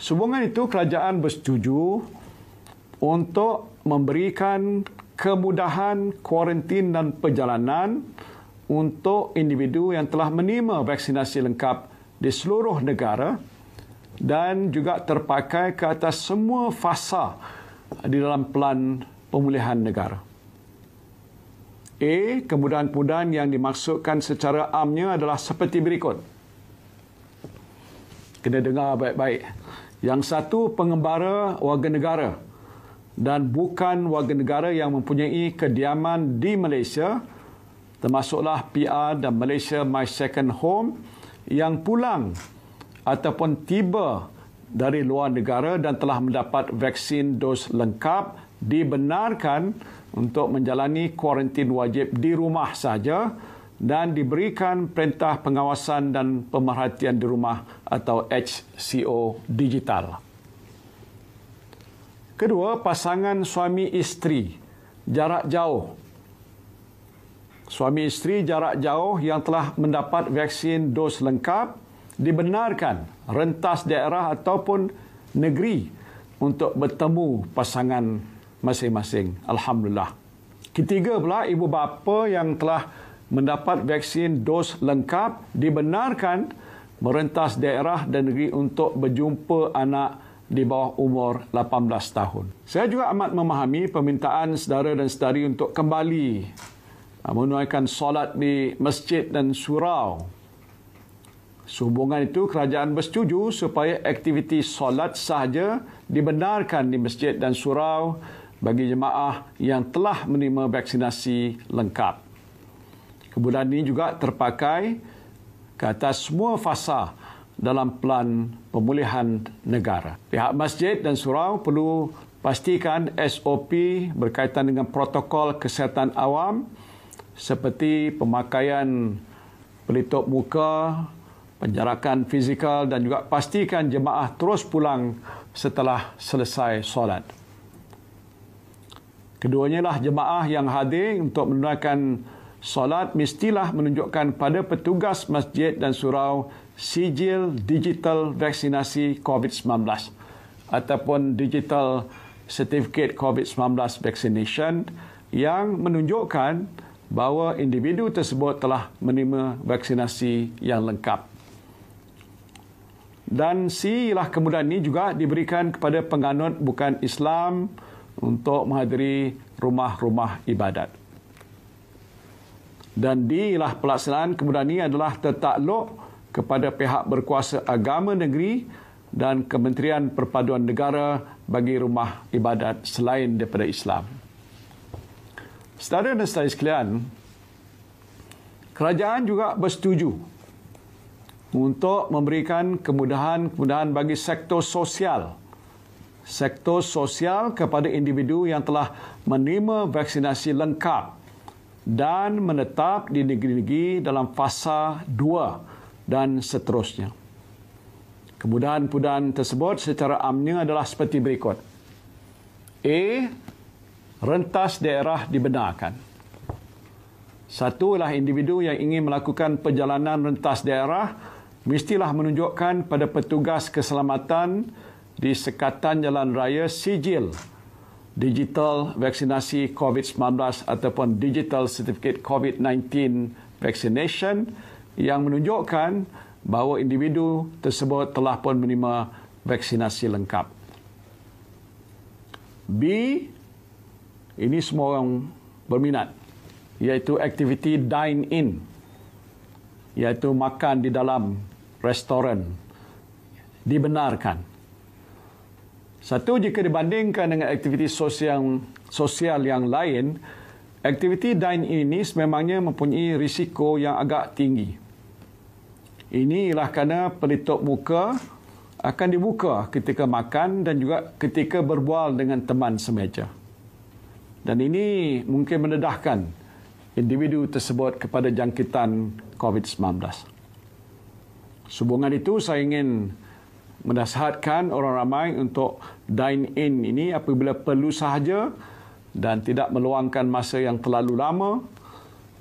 Sehubungan itu, kerajaan bersetuju untuk memberikan kemudahan kuarantin dan perjalanan untuk individu yang telah menerima vaksinasi lengkap di seluruh negara dan juga terpakai ke atas semua fasa di dalam pelan pemulihan negara. A. Kemudahan-kemudahan yang dimaksudkan secara amnya adalah seperti berikut. Kena dengar baik-baik. Yang satu pengembara warga negara dan bukan warga negara yang mempunyai kediaman di Malaysia termasuklah PR dan Malaysia My Second Home yang pulang ataupun tiba dari luar negara dan telah mendapat vaksin dos lengkap dibenarkan untuk menjalani kuarantin wajib di rumah sahaja dan diberikan perintah pengawasan dan pemerhatian di rumah atau HCO digital. Kedua, pasangan suami isteri jarak jauh. Suami isteri jarak jauh yang telah mendapat vaksin dos lengkap dibenarkan rentas daerah ataupun negeri untuk bertemu pasangan masing-masing. Alhamdulillah. Ketiga pula, ibu bapa yang telah mendapat vaksin dos lengkap dibenarkan merentas daerah dan negeri untuk berjumpa anak di bawah umur 18 tahun. Saya juga amat memahami permintaan saudara dan saudari untuk kembali ah, menunaikan solat di masjid dan surau. Sehubungan itu, kerajaan bersetuju supaya aktiviti solat sahaja dibenarkan di masjid dan surau bagi jemaah yang telah menerima vaksinasi lengkap. Kebudayaan ini juga terpakai ke atas semua fasa dalam pelan pemulihan negara. Pihak masjid dan surau perlu pastikan SOP berkaitan dengan protokol kesihatan awam seperti pemakaian pelitup muka, penjarakan fizikal dan juga pastikan jemaah terus pulang setelah selesai solat. Keduanya lah jemaah yang hadir untuk menunaikan Salat mestilah menunjukkan pada petugas masjid dan surau sijil digital vaksinasi COVID-19 ataupun digital certificate COVID-19 vaccination yang menunjukkan bahawa individu tersebut telah menerima vaksinasi yang lengkap. Dan si ialah kemudahan ini juga diberikan kepada penganut bukan Islam untuk menghadiri rumah-rumah ibadat dan di lah pelaksanaan kemudian ini adalah tertakluk kepada pihak berkuasa agama negeri dan Kementerian Perpaduan Negara bagi rumah ibadat selain daripada Islam. Setara dan setara sekalian, kerajaan juga bersetuju untuk memberikan kemudahan-kemudahan bagi sektor sosial. Sektor sosial kepada individu yang telah menerima vaksinasi lengkap dan menetap di negeri-negeri dalam fasa dua dan seterusnya. Kemudahan-kemudahan tersebut secara amnya adalah seperti berikut. A. Rentas daerah dibenarkan. Satu lah individu yang ingin melakukan perjalanan rentas daerah mestilah menunjukkan pada petugas keselamatan di sekatan jalan raya sijil digital vaksinasi COVID-19 ataupun digital certificate COVID-19 vaccination yang menunjukkan bahawa individu tersebut telah pun menerima vaksinasi lengkap. B ini semua orang berminat iaitu aktiviti dine in iaitu makan di dalam restoran dibenarkan satu jika dibandingkan dengan aktiviti sosial sosial yang lain, aktiviti dine ini sememangnya mempunyai risiko yang agak tinggi. Inilah kerana pelitup muka akan dibuka ketika makan dan juga ketika berbual dengan teman semeja. Dan ini mungkin mendedahkan individu tersebut kepada jangkitan COVID-19. Sehubungan itu saya ingin menasihatkan orang ramai untuk dine in ini apabila perlu sahaja dan tidak meluangkan masa yang terlalu lama.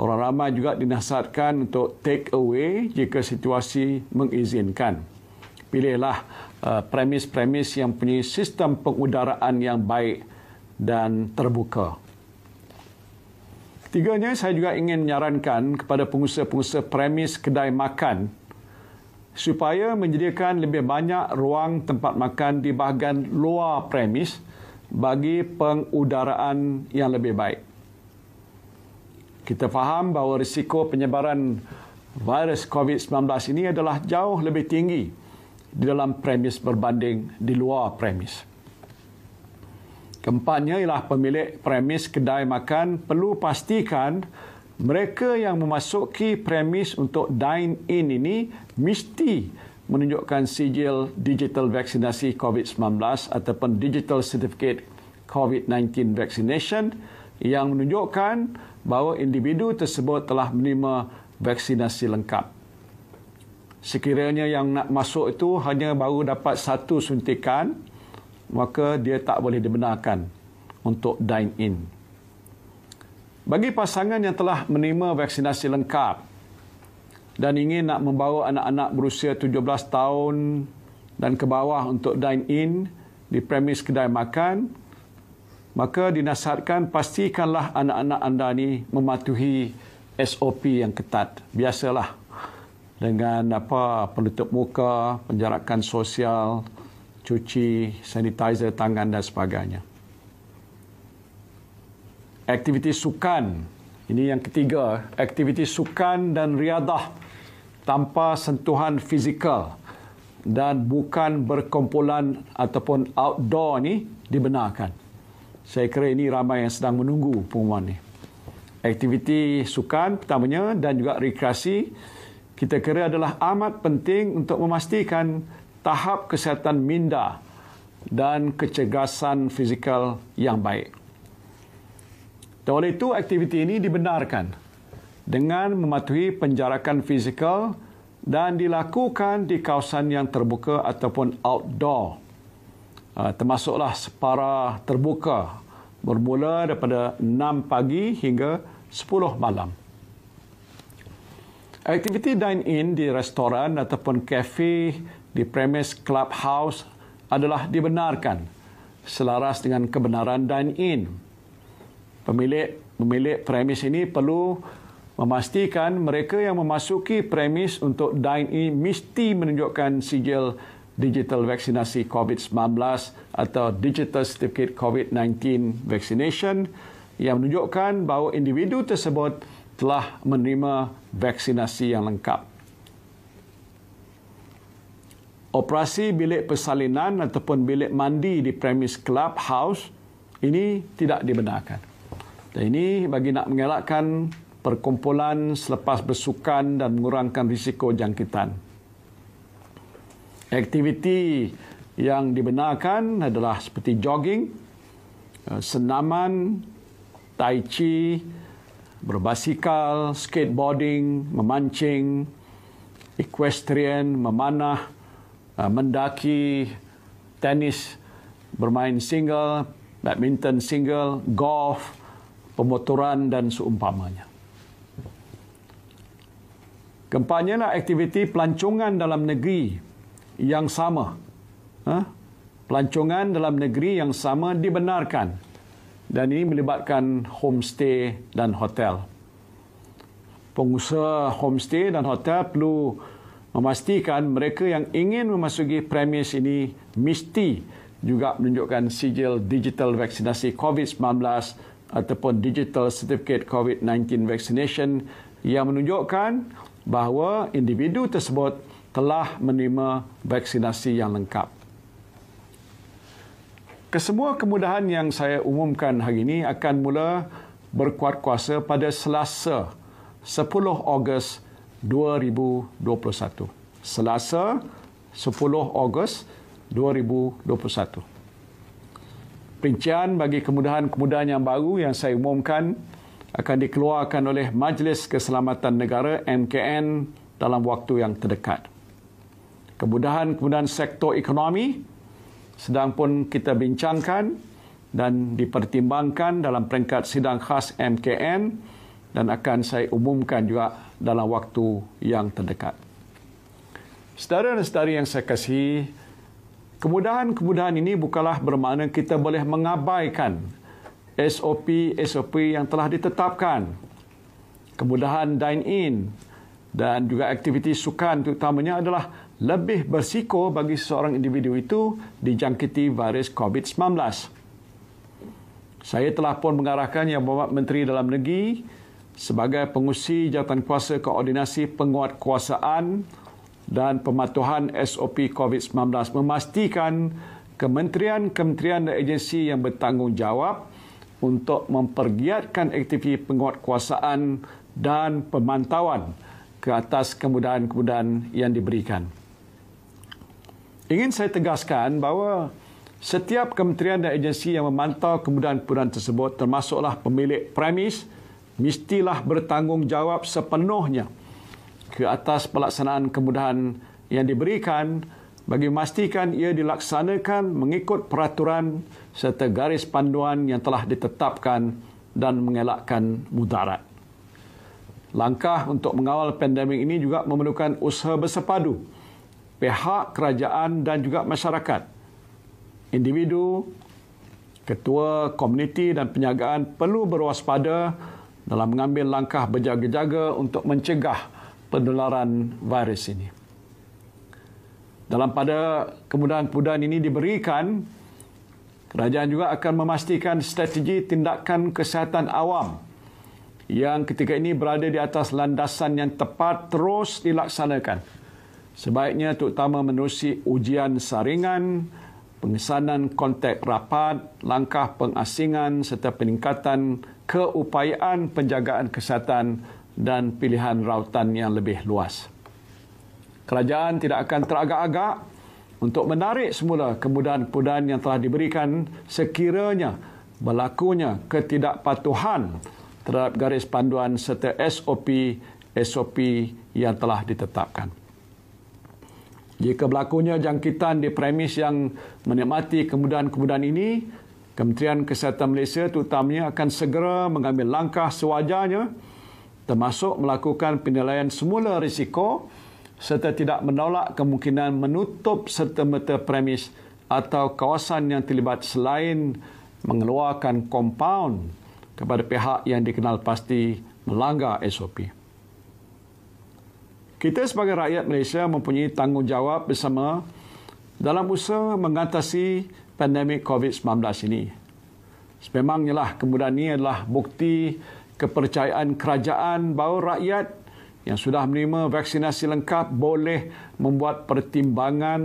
Orang ramai juga dinasihatkan untuk take away jika situasi mengizinkan. Pilihlah uh, premis-premis yang punya sistem pengudaraan yang baik dan terbuka. Ketiganya, saya juga ingin menyarankan kepada pengusaha-pengusaha premis kedai makan supaya menyediakan lebih banyak ruang tempat makan di bahagian luar premis bagi pengudaraan yang lebih baik. Kita faham bahawa risiko penyebaran virus COVID-19 ini adalah jauh lebih tinggi di dalam premis berbanding di luar premis. Keempatnya ialah pemilik premis kedai makan perlu pastikan mereka yang memasuki premis untuk dine-in ini mesti menunjukkan sijil digital vaksinasi COVID-19 ataupun digital certificate COVID-19 vaccination yang menunjukkan bahawa individu tersebut telah menerima vaksinasi lengkap. Sekiranya yang nak masuk itu hanya baru dapat satu suntikan, maka dia tak boleh dibenarkan untuk dine-in. Bagi pasangan yang telah menerima vaksinasi lengkap dan ingin nak membawa anak-anak berusia 17 tahun dan ke bawah untuk dine in di premis kedai makan, maka dinasihatkan pastikanlah anak-anak anda ni mematuhi SOP yang ketat. Biasalah dengan apa penutup muka, penjarakan sosial, cuci, sanitizer tangan dan sebagainya aktiviti sukan. Ini yang ketiga, aktiviti sukan dan riadah tanpa sentuhan fizikal dan bukan berkumpulan ataupun outdoor ni dibenarkan. Saya kira ini ramai yang sedang menunggu pengumuman ini. Aktiviti sukan pertamanya dan juga rekreasi kita kira adalah amat penting untuk memastikan tahap kesihatan minda dan kecergasan fizikal yang baik. Dan oleh itu, aktiviti ini dibenarkan dengan mematuhi penjarakan fizikal dan dilakukan di kawasan yang terbuka ataupun outdoor. Ah, termasuklah separa terbuka bermula daripada 6 pagi hingga 10 malam. Aktiviti dine-in di restoran ataupun kafe di premis clubhouse adalah dibenarkan selaras dengan kebenaran dine-in pemilik pemilik premis ini perlu memastikan mereka yang memasuki premis untuk dine in mesti menunjukkan sijil digital vaksinasi COVID-19 atau digital certificate COVID-19 vaccination yang menunjukkan bahawa individu tersebut telah menerima vaksinasi yang lengkap. Operasi bilik persalinan ataupun bilik mandi di premis clubhouse ini tidak dibenarkan. Dan ini bagi nak mengelakkan perkumpulan selepas bersukan dan mengurangkan risiko jangkitan. Aktiviti yang dibenarkan adalah seperti jogging, eh, senaman, tai chi, berbasikal, skateboarding, memancing, equestrian, memanah, eh, mendaki, tenis, bermain single, badminton single, golf, pemotoran dan seumpamanya. Keempatnya ialah aktiviti pelancongan dalam negeri yang sama. Ha? Pelancongan dalam negeri yang sama dibenarkan. Dan ini melibatkan homestay dan hotel. Pengusaha homestay dan hotel perlu memastikan mereka yang ingin memasuki premis ini mesti juga menunjukkan sijil digital vaksinasi COVID-19 ataupun digital certificate COVID-19 vaccination yang menunjukkan bahawa individu tersebut telah menerima vaksinasi yang lengkap. Kesemua kemudahan yang saya umumkan hari ini akan mula berkuat kuasa pada Selasa 10 Ogos 2021. Selasa 10 Ogos 2021 perincian bagi kemudahan-kemudahan yang baru yang saya umumkan akan dikeluarkan oleh Majlis Keselamatan Negara MKN dalam waktu yang terdekat. Kemudahan-kemudahan sektor ekonomi sedang pun kita bincangkan dan dipertimbangkan dalam peringkat sidang khas MKN dan akan saya umumkan juga dalam waktu yang terdekat. Saudara dan saudari yang saya kasihi, Kemudahan-kemudahan ini bukanlah bermakna kita boleh mengabaikan SOP-SOP yang telah ditetapkan. Kemudahan dine-in dan juga aktiviti sukan terutamanya adalah lebih bersiko bagi seorang individu itu dijangkiti virus COVID-19. Saya telah pun mengarahkan Yang Berhormat Menteri Dalam Negeri sebagai pengusi kuasa koordinasi penguatkuasaan kuasaan dan pematuhan SOP COVID-19 memastikan kementerian-kementerian dan agensi yang bertanggungjawab untuk mempergiatkan aktiviti penguatkuasaan dan pemantauan ke atas kemudahan-kemudahan yang diberikan. Ingin saya tegaskan bahawa setiap kementerian dan agensi yang memantau kemudahan-kemudahan tersebut termasuklah pemilik premis mestilah bertanggungjawab sepenuhnya ke atas pelaksanaan kemudahan yang diberikan bagi memastikan ia dilaksanakan mengikut peraturan serta garis panduan yang telah ditetapkan dan mengelakkan mudarat. Langkah untuk mengawal pandemik ini juga memerlukan usaha bersepadu pihak kerajaan dan juga masyarakat. Individu, ketua komuniti dan penjagaan perlu berwaspada dalam mengambil langkah berjaga-jaga untuk mencegah penularan virus ini. Dalam pada kemudahan-kemudahan ini diberikan, kerajaan juga akan memastikan strategi tindakan kesihatan awam yang ketika ini berada di atas landasan yang tepat terus dilaksanakan. Sebaiknya terutama menerusi ujian saringan, pengesanan kontak rapat, langkah pengasingan serta peningkatan keupayaan penjagaan kesihatan dan pilihan rautan yang lebih luas. Kerajaan tidak akan teragak-agak untuk menarik semula kemudahan-kemudahan yang telah diberikan sekiranya berlakunya ketidakpatuhan terhadap garis panduan serta SOP SOP yang telah ditetapkan. Jika berlakunya jangkitan di premis yang menikmati kemudahan-kemudahan ini, Kementerian Kesihatan Malaysia terutamanya akan segera mengambil langkah sewajarnya termasuk melakukan penilaian semula risiko serta tidak menolak kemungkinan menutup serta-merta premis atau kawasan yang terlibat selain mengeluarkan kompaun kepada pihak yang dikenal pasti melanggar SOP. Kita sebagai rakyat Malaysia mempunyai tanggungjawab bersama dalam usaha mengatasi pandemik COVID-19 ini. Sememangnya lah kemudahan ini adalah bukti kepercayaan kerajaan bahawa rakyat yang sudah menerima vaksinasi lengkap boleh membuat pertimbangan